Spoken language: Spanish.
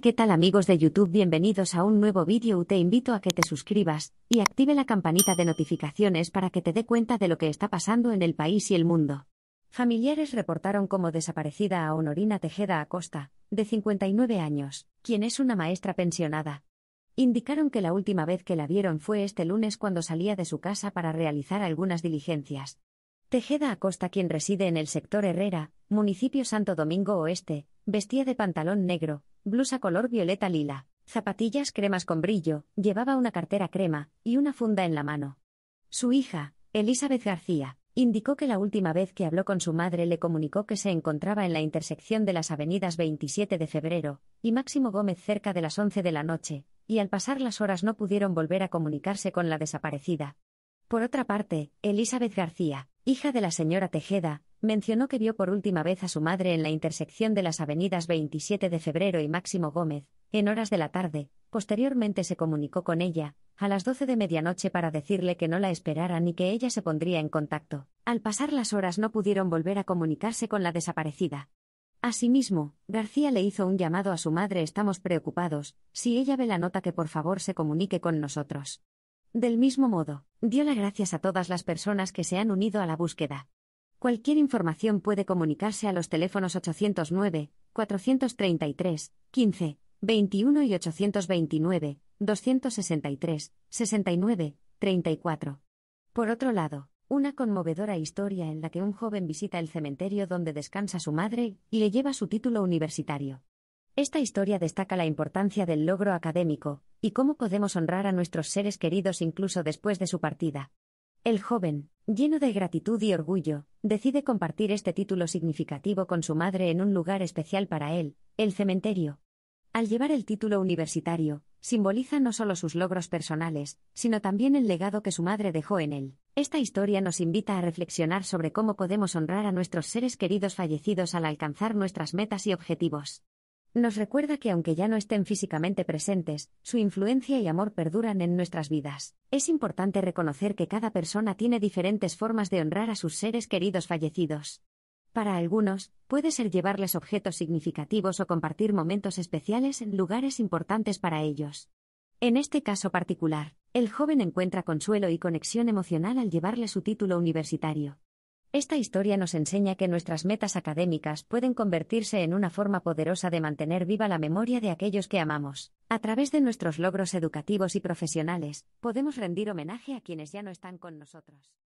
qué tal amigos de YouTube bienvenidos a un nuevo vídeo te invito a que te suscribas y active la campanita de notificaciones para que te dé cuenta de lo que está pasando en el país y el mundo. Familiares reportaron como desaparecida a Honorina Tejeda Acosta, de 59 años, quien es una maestra pensionada. Indicaron que la última vez que la vieron fue este lunes cuando salía de su casa para realizar algunas diligencias. Tejeda Acosta, quien reside en el sector Herrera, municipio Santo Domingo Oeste, vestía de pantalón negro, blusa color violeta lila, zapatillas cremas con brillo, llevaba una cartera crema y una funda en la mano. Su hija, Elizabeth García, indicó que la última vez que habló con su madre le comunicó que se encontraba en la intersección de las avenidas 27 de febrero y Máximo Gómez cerca de las 11 de la noche, y al pasar las horas no pudieron volver a comunicarse con la desaparecida. Por otra parte, Elizabeth García, hija de la señora Tejeda, mencionó que vio por última vez a su madre en la intersección de las avenidas 27 de febrero y Máximo Gómez, en horas de la tarde, posteriormente se comunicó con ella, a las 12 de medianoche para decirle que no la esperara ni que ella se pondría en contacto. Al pasar las horas no pudieron volver a comunicarse con la desaparecida. Asimismo, García le hizo un llamado a su madre Estamos preocupados, si ella ve la nota que por favor se comunique con nosotros. Del mismo modo, dio las gracias a todas las personas que se han unido a la búsqueda. Cualquier información puede comunicarse a los teléfonos 809, 433, 15, 21 y 829, 263, 69, 34. Por otro lado, una conmovedora historia en la que un joven visita el cementerio donde descansa su madre y le lleva su título universitario. Esta historia destaca la importancia del logro académico, y cómo podemos honrar a nuestros seres queridos incluso después de su partida. El joven, lleno de gratitud y orgullo, decide compartir este título significativo con su madre en un lugar especial para él, el cementerio. Al llevar el título universitario, simboliza no solo sus logros personales, sino también el legado que su madre dejó en él. Esta historia nos invita a reflexionar sobre cómo podemos honrar a nuestros seres queridos fallecidos al alcanzar nuestras metas y objetivos. Nos recuerda que aunque ya no estén físicamente presentes, su influencia y amor perduran en nuestras vidas. Es importante reconocer que cada persona tiene diferentes formas de honrar a sus seres queridos fallecidos. Para algunos, puede ser llevarles objetos significativos o compartir momentos especiales en lugares importantes para ellos. En este caso particular, el joven encuentra consuelo y conexión emocional al llevarle su título universitario. Esta historia nos enseña que nuestras metas académicas pueden convertirse en una forma poderosa de mantener viva la memoria de aquellos que amamos. A través de nuestros logros educativos y profesionales, podemos rendir homenaje a quienes ya no están con nosotros.